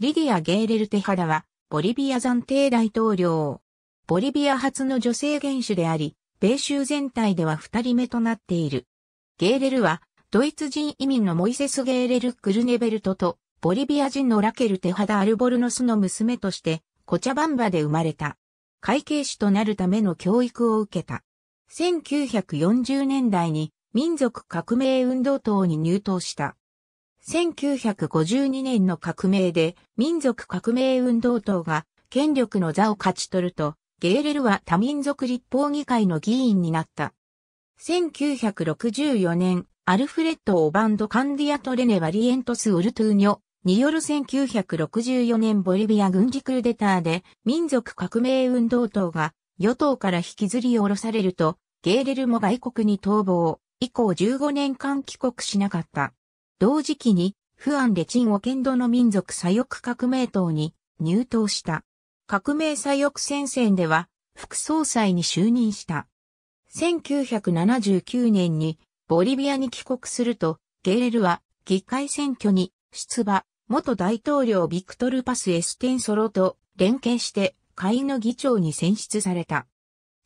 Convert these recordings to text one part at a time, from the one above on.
リディア・ゲーレル・テハダは、ボリビア暫定大統領。ボリビア初の女性元首であり、米州全体では二人目となっている。ゲーレルは、ドイツ人移民のモイセス・ゲーレル・クルネベルトと、ボリビア人のラケル・テハダ・アルボルノスの娘として、コチャバンバで生まれた。会計士となるための教育を受けた。1940年代に民族革命運動党に入党した。1952年の革命で民族革命運動党が権力の座を勝ち取ると、ゲーレルは多民族立法議会の議員になった。1964年、アルフレッド・オバンド・カンディアトレネ・バリエントス・ウルトゥーニョによる1964年ボリビア軍事クーデターで民族革命運動党が与党から引きずり下ろされると、ゲーレルも外国に逃亡、以降15年間帰国しなかった。同時期に、フアン・レチン・オケンドの民族左翼革命党に入党した。革命左翼戦線では、副総裁に就任した。1979年にボリビアに帰国すると、ゲーレルは議会選挙に出馬、元大統領ビクトル・パス・エステンソロと連携して会の議長に選出された。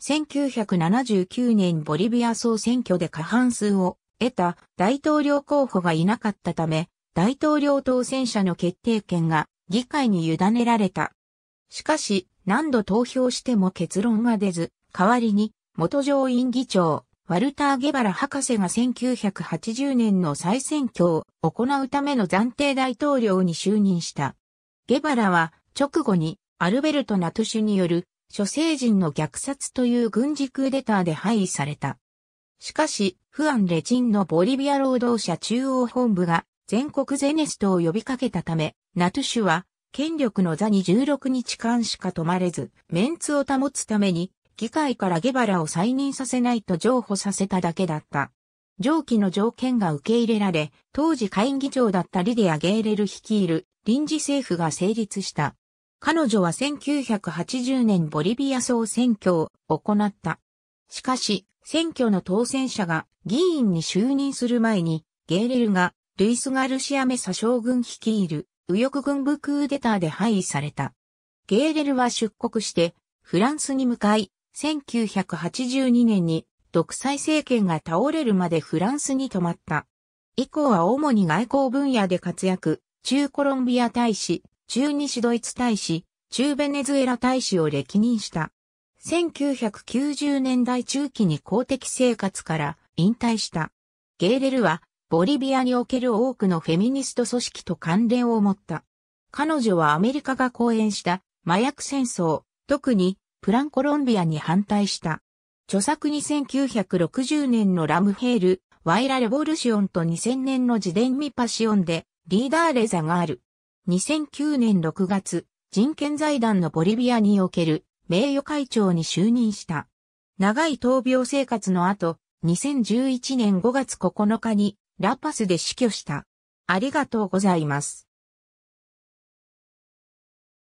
1979年ボリビア総選挙で過半数を得た大統領候補がいなかったため、大統領当選者の決定権が議会に委ねられた。しかし、何度投票しても結論が出ず、代わりに、元上院議長、ワルター・ゲバラ博士が1980年の再選挙を行うための暫定大統領に就任した。ゲバラは直後にアルベルト・ナトシュによる諸星人の虐殺という軍事クーデターで廃位された。しかし、フアン・レチンのボリビア労働者中央本部が全国ゼネストを呼びかけたため、ナトゥシュは権力の座に16日間しか泊まれず、メンツを保つために、議会からゲバラを再任させないと譲歩させただけだった。上記の条件が受け入れられ、当時会議長だったリディア・ゲーレル率いる臨時政府が成立した。彼女は1980年ボリビア総選挙を行った。しかし、選挙の当選者が議員に就任する前に、ゲーレルがルイス・ガルシア・メサ将軍率いる右翼軍部クーデターで廃位された。ゲーレルは出国してフランスに向かい、1982年に独裁政権が倒れるまでフランスに泊まった。以降は主に外交分野で活躍、中コロンビア大使、中西ドイツ大使、中ベネズエラ大使を歴任した。1990年代中期に公的生活から引退した。ゲーレルは、ボリビアにおける多くのフェミニスト組織と関連を持った。彼女はアメリカが講演した麻薬戦争、特にプランコロンビアに反対した。著作に1960年のラムヘール、ワイラ・レボルシオンと2000年の自伝ミパシオンでリーダーレザがある。2009年6月、人権財団のボリビアにおける名誉会長に就任した。長い闘病生活の後、2011年5月9日にラパスで死去した。ありがとうございます。